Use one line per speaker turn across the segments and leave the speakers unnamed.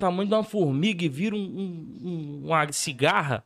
tamanho de uma formiga e vira um, um, uma cigarra,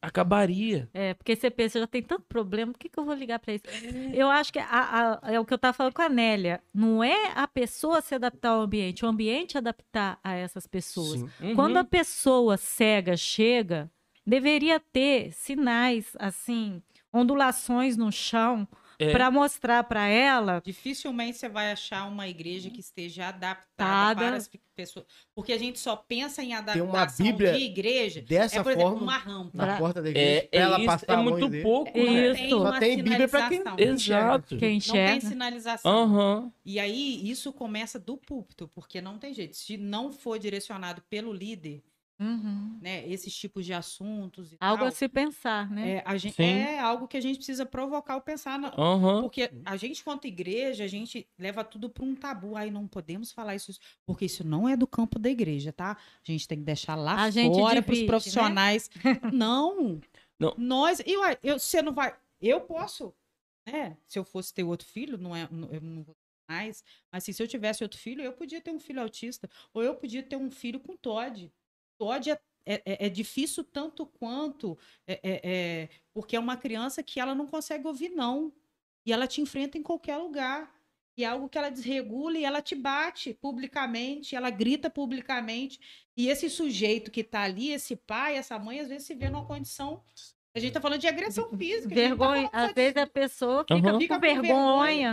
acabaria.
É, porque você pensa, já tem tanto problema, por que, que eu vou ligar para isso? É. Eu acho que a, a, é o que eu tava falando com a Nélia. Não é a pessoa se adaptar ao ambiente, o ambiente adaptar a essas pessoas. Uhum. Quando a pessoa cega chega, deveria ter sinais, assim, ondulações no chão, é. para mostrar para
ela. Dificilmente você vai achar uma igreja que esteja adaptada Tada. para as pessoas, porque a gente só pensa em adaptação uma Bíblia de igreja é, dessa é, por exemplo, forma, uma rampa na porta da é, igreja, é, é ela isso, passar é muito pouco, né? Isso. Tem só tem Bíblia para quem exato, quem enxerga. Não tem sinalização. Uhum. E aí isso começa do púlpito, porque não tem jeito. Se não for direcionado pelo líder,
Uhum.
Né? Esses tipos de assuntos. algo tal. a se pensar, né? É, a gente, é algo que a gente precisa provocar o pensar. Na, uhum. Porque a gente, quanto igreja, a gente leva tudo para um tabu. Aí não podemos falar isso, porque isso não é do campo da igreja, tá? A gente tem que deixar lá a fora para os né? profissionais. Né? Não. não. Nós. Eu, eu, você não vai. Eu posso. Né? Se eu fosse ter outro filho, não é, eu não vou mais. Mas assim, se eu tivesse outro filho, eu podia ter um filho autista. Ou eu podia ter um filho com Todd pode é, é, é difícil tanto quanto é, é, é, porque é uma criança que ela não consegue ouvir não e ela te enfrenta em qualquer lugar e é algo que ela desregula e ela te bate publicamente, ela grita publicamente. E esse sujeito que está ali, esse pai, essa mãe, às vezes se vê numa condição a gente tá falando de agressão física. Tá vergonha. Tá às vezes a pessoa fica, uhum. fica com, vergonha.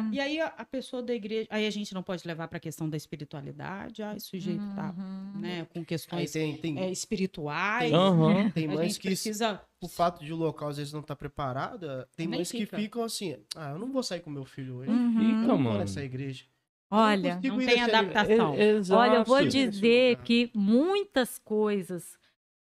vergonha. E aí a, pessoa da igreja. Aí a gente não pode levar para a questão da espiritualidade. Ah, esse sujeito tá, uhum. tá, né? Com questões tem, tem... É, espirituais. Tem, uhum. tem mães que precisa. O fato de o local às vezes não tá preparado. Tem Nem mães fica. que ficam assim: ah, eu não vou sair com meu filho hoje. Uhum. Fica, mano. Nessa igreja. Olha, não, não tem adaptação. É, Olha, eu vou
dizer é que muitas coisas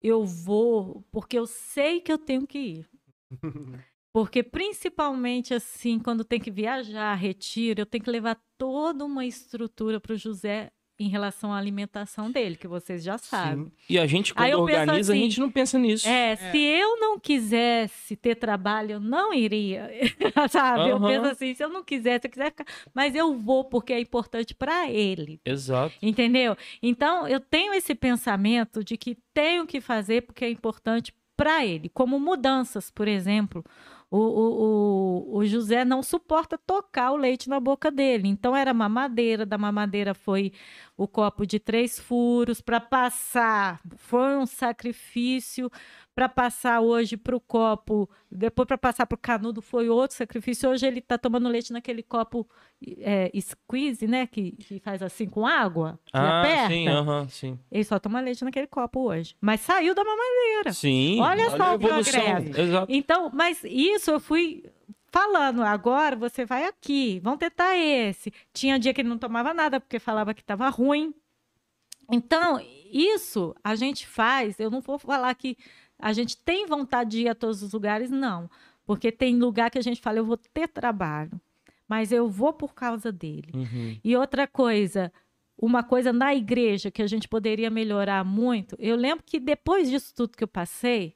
eu vou porque eu sei que eu tenho que ir. Porque principalmente assim, quando tem que viajar, retiro, eu tenho que levar toda uma estrutura para o José em relação à alimentação dele, que vocês já sabem. Sim. E a gente, quando organiza, assim, a gente não pensa nisso. É, é, se eu não quisesse ter trabalho, eu não iria, sabe? Uhum. Eu penso assim, se eu não quisesse, eu quiser ficar, mas eu vou porque é importante para ele. Exato. Entendeu? Então, eu tenho esse pensamento de que tenho que fazer porque é importante para ele, como mudanças, por exemplo, o, o, o, o José não suporta tocar o leite na boca dele. Então era mamadeira, da mamadeira foi o copo de três furos para passar. Foi um sacrifício para passar hoje para o copo, depois para passar para o canudo foi outro sacrifício. Hoje ele está tomando leite naquele copo é, squeeze, né? Que, que faz assim com água. ah, aperta. sim, aham, uh-huh, sim. Ele só toma leite naquele copo hoje. Mas saiu da mamadeira. Sim. Olha, olha só o progresso. Exato. Então, mas isso eu fui falando, agora você vai aqui, vamos tentar esse. Tinha dia que ele não tomava nada porque falava que estava ruim. Então, isso a gente faz, eu não vou falar que a gente tem vontade de ir a todos os lugares? Não. Porque tem lugar que a gente fala, eu vou ter trabalho, mas eu vou por causa dele. Uhum. E outra coisa, uma coisa na igreja que a gente poderia melhorar muito, eu lembro que depois disso tudo que eu passei,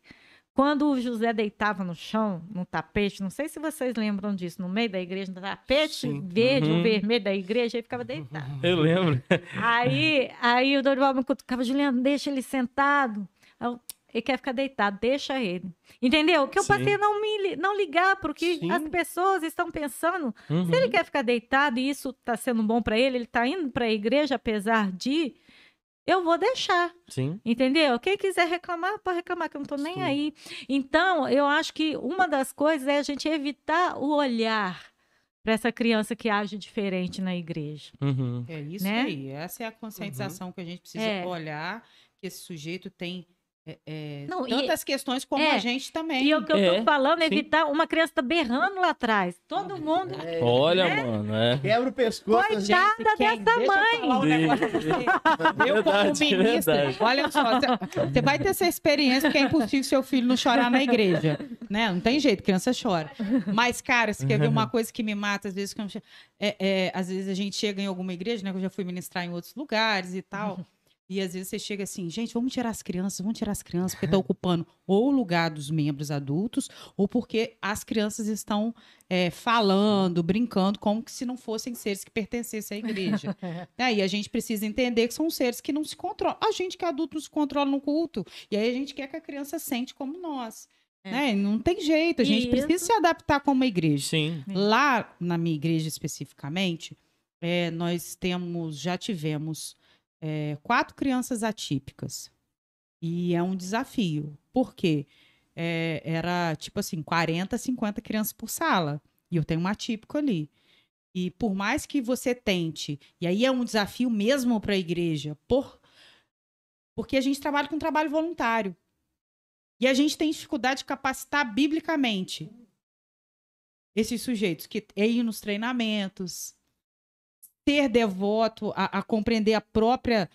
quando o José deitava no chão, no tapete, não sei se vocês lembram disso, no meio da igreja, no tapete Sim. verde, uhum. o vermelho da igreja, ele ficava deitado. Eu lembro. Aí, aí o Dorival me cutucava, Juliano, deixa ele sentado. Eu, ele quer ficar deitado, deixa ele. Entendeu? Que eu passei a não, me, não ligar para o que Sim. as pessoas estão pensando. Uhum. Se ele uhum. quer ficar deitado e isso está sendo bom para ele, ele está indo para a igreja apesar de, eu vou deixar. Sim. Entendeu? Quem quiser reclamar, pode reclamar, que eu não estou nem aí. Então, eu acho que uma das coisas é a gente evitar o olhar para essa criança que age diferente na igreja. Uhum. É isso né? aí. Essa
é a conscientização uhum. que a gente precisa é. olhar que esse sujeito tem é, é, não, tantas e, questões como é, a gente
também. E o que eu estou é, falando é evitar
uma criança tá berrando lá atrás.
Todo mundo. É. Olha, né?
mano. É. Quebra o pescoço. Coitada gente, quem, dessa mãe. Eu, eu verdade, como ministra, verdade. olha só, você vai ter essa experiência porque é impossível seu filho não chorar na igreja. Né? Não tem jeito, criança chora. Mas, cara, você quer ver uma uhum. coisa que me mata, às vezes, quando, às vezes a gente chega em alguma igreja, né? Que eu já fui ministrar em outros lugares e tal. Uhum. E às vezes você chega assim, gente, vamos tirar as crianças, vamos tirar as crianças, porque está ocupando ou o lugar dos membros adultos, ou porque as crianças estão é, falando, brincando, como se não fossem seres que pertencessem à igreja. é, e a gente precisa entender que são seres que não se controlam. A gente que é adulto não se controla no culto. E aí a gente quer que a criança sente como nós. É. Né? Não tem jeito, a gente precisa se adaptar como igreja. Sim. Lá na minha igreja especificamente, eh, nós temos, já tivemos é, quatro crianças atípicas. E é um desafio, porque é, era tipo assim, 40, 50 crianças por sala. E eu tenho um atípico ali. E por mais que você tente, e aí é um desafio mesmo para a igreja, por, porque a gente trabalha com trabalho voluntário. E a gente tem dificuldade de capacitar biblicamente esses sujeitos que é ir nos treinamentos, ser devoto, a, a compreender a própria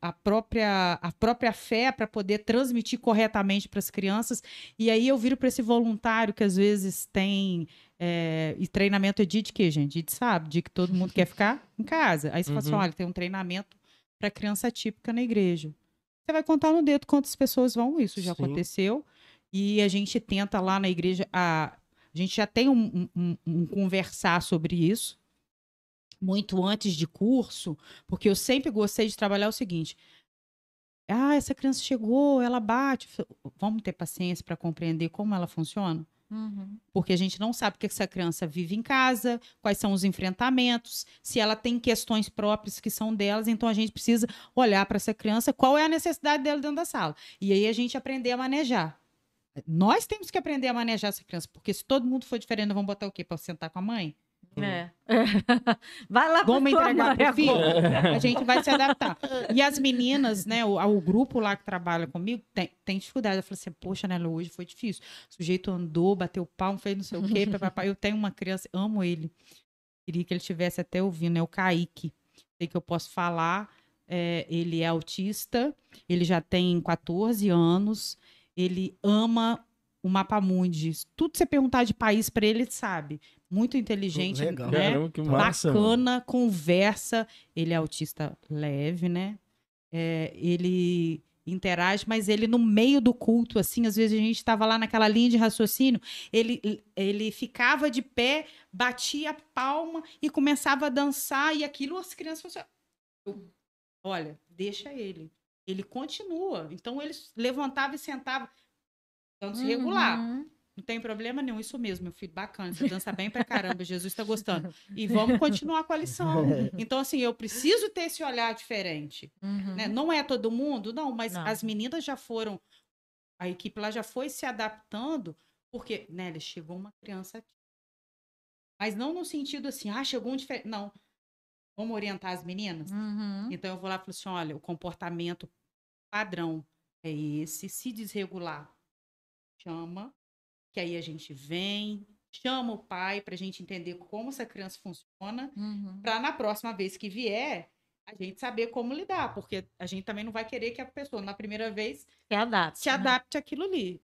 a, própria a própria fé para poder transmitir corretamente para as crianças. E aí eu viro para esse voluntário que às vezes tem é, e treinamento é dia de quê, gente? Dia de sábado, dia que todo mundo quer ficar em casa. Aí você uhum. fala assim, uhum. olha, tem um treinamento para criança típica na igreja. Você vai contar no dedo quantas pessoas vão, isso já Sim. aconteceu. E a gente tenta lá na igreja, a, a gente já tem um, um, um conversar sobre isso muito antes de curso, porque eu sempre gostei de trabalhar o seguinte. Ah, essa criança chegou, ela bate. Vamos ter paciência para compreender como ela funciona? Uhum. Porque a gente não sabe o que essa criança vive em casa, quais são os enfrentamentos, se ela tem questões próprias que são delas, então a gente precisa olhar para essa criança, qual é a necessidade dela dentro da sala. E aí a gente aprender a manejar. Nós temos que aprender a manejar essa criança, porque se todo mundo for diferente, vamos botar o quê? Para sentar com a mãe? É. vai lá Vamos entregar pro filho? A gente vai se adaptar. E as meninas, né, o, o grupo lá que trabalha comigo, tem, tem dificuldade. Eu falei assim, poxa, né, hoje foi difícil. O sujeito andou, bateu palmo, fez não sei o quê. papai. Eu tenho uma criança, amo ele. Queria que ele estivesse até ouvindo, é o Kaique. Sei que eu posso falar. É, ele é autista, ele já tem 14 anos, ele ama o mapa mundi. Tudo que você perguntar de país para ele, ele sabe muito inteligente, Legal. né? Caramba, que massa, bacana, mano. conversa. Ele é autista leve, né? É, ele interage, mas ele no meio do culto, assim, às vezes a gente estava lá naquela linha de raciocínio, ele, ele ficava de pé, batia a palma e começava a dançar, e aquilo as crianças falavam, assim, olha, deixa ele. Ele continua. Então ele levantava e sentava, então desregular. Uhum. Não tem problema nenhum, isso mesmo, meu filho, bacana, você dança bem pra caramba, Jesus está gostando. E vamos continuar com a lição. Então, assim, eu preciso ter esse olhar diferente. Uhum. Né? Não é todo mundo, não, mas não. as meninas já foram, a equipe lá já foi se adaptando, porque, Nelly, né, chegou uma criança aqui. Mas não no sentido assim, ah, chegou um diferente. Não. Vamos orientar as meninas? Uhum. Então eu vou lá e falo assim: olha, o comportamento padrão é esse, se desregular, chama que aí a gente vem, chama o pai para a gente entender como essa criança funciona, uhum. para na próxima vez que vier, a gente saber como lidar, porque a gente também não vai querer que a pessoa, na primeira vez, se adapte, se né? adapte né? àquilo ali.